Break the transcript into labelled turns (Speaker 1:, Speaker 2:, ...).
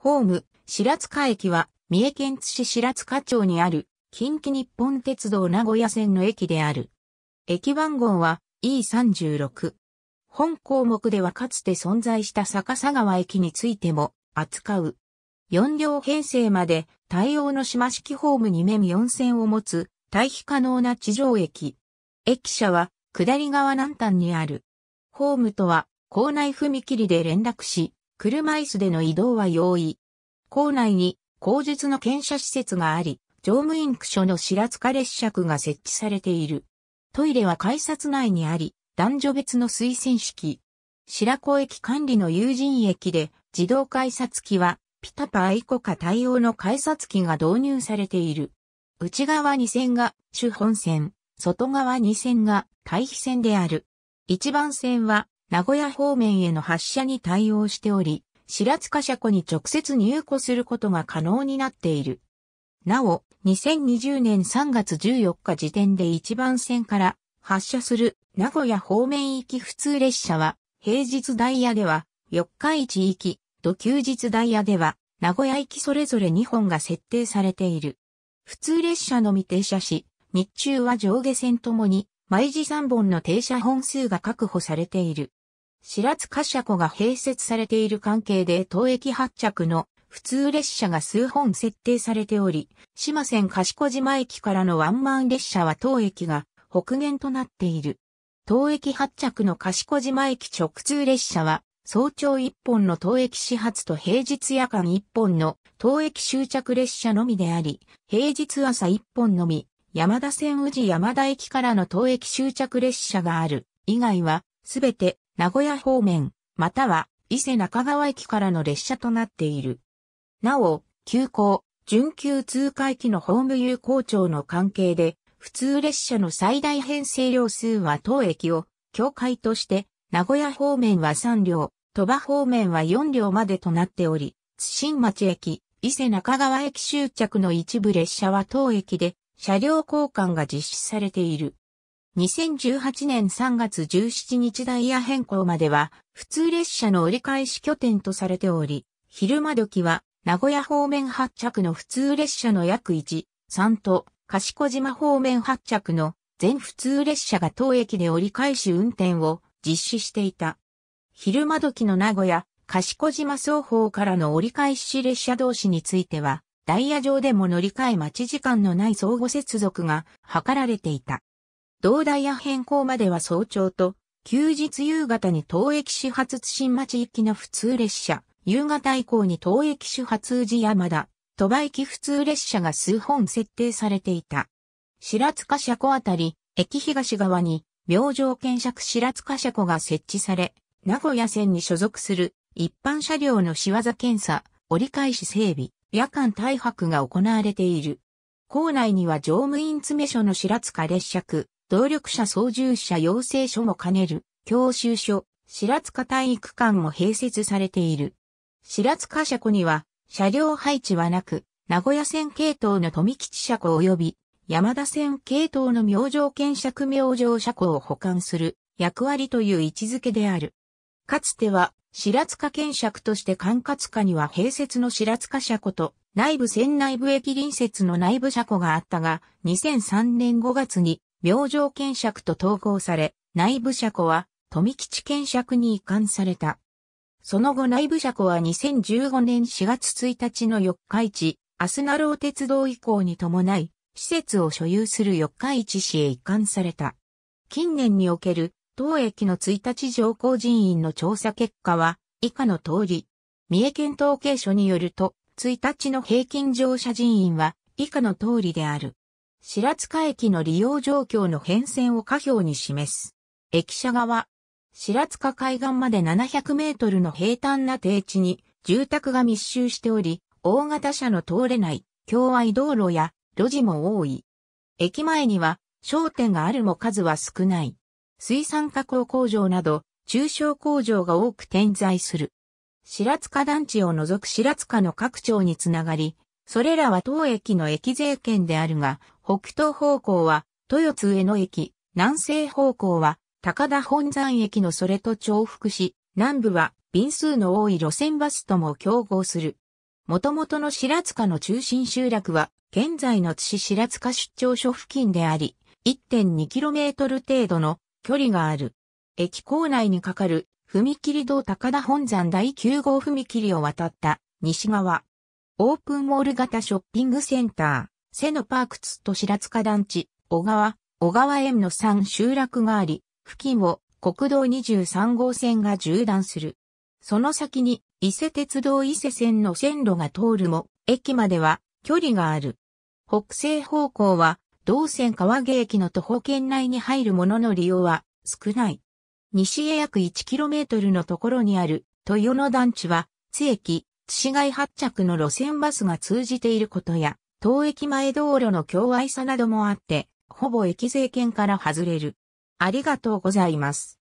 Speaker 1: ホーム、白塚駅は、三重県津市白塚町にある、近畿日本鉄道名古屋線の駅である。駅番号は E36。本項目ではかつて存在した逆さ川駅についても扱う。4両編成まで対応の島式ホーム2面4線を持つ対比可能な地上駅。駅舎は下り側南端にある。ホームとは校内踏切で連絡し、車椅子での移動は容易。校内に後述の検査施設があり、乗務員区所の白塚列車区が設置されている。トイレは改札内にあり、男女別の推薦式。白子駅管理の友人駅で自動改札機はピタパアイコカ対応の改札機が導入されている。内側2線が主本線、外側2線が対比線である。1番線は名古屋方面への発車に対応しており、白塚車庫に直接入庫することが可能になっている。なお、2020年3月14日時点で1番線から発車する名古屋方面行き普通列車は、平日ダイヤでは4日市行きと休日ダイヤでは名古屋行きそれぞれ2本が設定されている。普通列車のみ停車し、日中は上下線ともに毎時3本の停車本数が確保されている。白塚車庫が併設されている関係で当駅発着の普通列車が数本設定されており、島線賢島駅からのワンマン列車は当駅が北限となっている。当駅発着の賢島駅直通列車は、早朝1本の当駅始発と平日夜間1本の当駅終着列車のみであり、平日朝1本のみ、山田線宇治山田駅からの当駅終着列車がある。以外は、すべて名古屋方面、または伊勢中川駅からの列車となっている。なお、急行、準急通過駅のホーム有効庁の関係で、普通列車の最大編成両数は当駅を境界として、名古屋方面は3両、鳥羽方面は4両までとなっており、津新町駅、伊勢中川駅終着の一部列車は当駅で車両交換が実施されている。2018年3月17日ダイヤ変更までは、普通列車の折り返し拠点とされており、昼間時は、名古屋方面発着の普通列車の約1、3と、賢島方面発着の全普通列車が当駅で折り返し運転を実施していた。昼間時の名古屋、賢島双方からの折り返し列車同士については、ダイヤ上でも乗り換え待ち時間のない相互接続が図られていた。同ダイヤ変更までは早朝と、休日夕方に当駅始発津新町行きの普通列車、夕方以降に当駅始発宇治山田、鳥羽行き普通列車が数本設定されていた。白塚車庫あたり、駅東側に、病状検索白塚車庫が設置され、名古屋線に所属する一般車両の仕業検査、折り返し整備、夜間退泊が行われている。構内には乗務員詰所の白塚列車区、動力車操縦者養成所も兼ねる教習所、白塚体育館も併設されている。白塚車庫には車両配置はなく、名古屋線系統の富吉車庫及び山田線系統の明星検釈明星車庫を保管する役割という位置づけである。かつては白塚検釈として管轄下には併設の白塚車庫と内部線内部駅隣接の内部車庫があったが、2003年5月に明星検釈と統合され、内部車庫は富吉検釈に移管された。その後内部車庫は2015年4月1日の四日市、アスナロー鉄道移行に伴い、施設を所有する四日市市へ移管された。近年における当駅の1日乗降人員の調査結果は以下の通り。三重県統計所によると、1日の平均乗車人員は以下の通りである。白塚駅の利用状況の変遷を下表に示す。駅舎側、白塚海岸まで700メートルの平坦な低地に住宅が密集しており、大型車の通れない境外道路や路地も多い。駅前には商店があるも数は少ない。水産加工工場など中小工場が多く点在する。白塚団地を除く白塚の各町につながり、それらは当駅の駅税圏であるが、北東方向は豊津上野駅、南西方向は高田本山駅のそれと重複し、南部は便数の多い路線バスとも競合する。もともとの白塚の中心集落は、現在の津市白塚出張所付近であり、1.2km 程度の距離がある。駅構内に架かる踏切道高田本山第9号踏切を渡った西側。オープンモール型ショッピングセンター。瀬野パークツと白塚団地、小川、小川園の3集落があり、付近を国道23号線が縦断する。その先に伊勢鉄道伊勢線の線路が通るも、駅までは距離がある。北西方向は、同線川毛駅の徒歩圏内に入るものの利用は少ない。西へ約 1km のところにある豊野団地は、津駅、津市街発着の路線バスが通じていることや、当駅前道路の境愛さなどもあって、ほぼ駅税圏から外れる。ありがとうございます。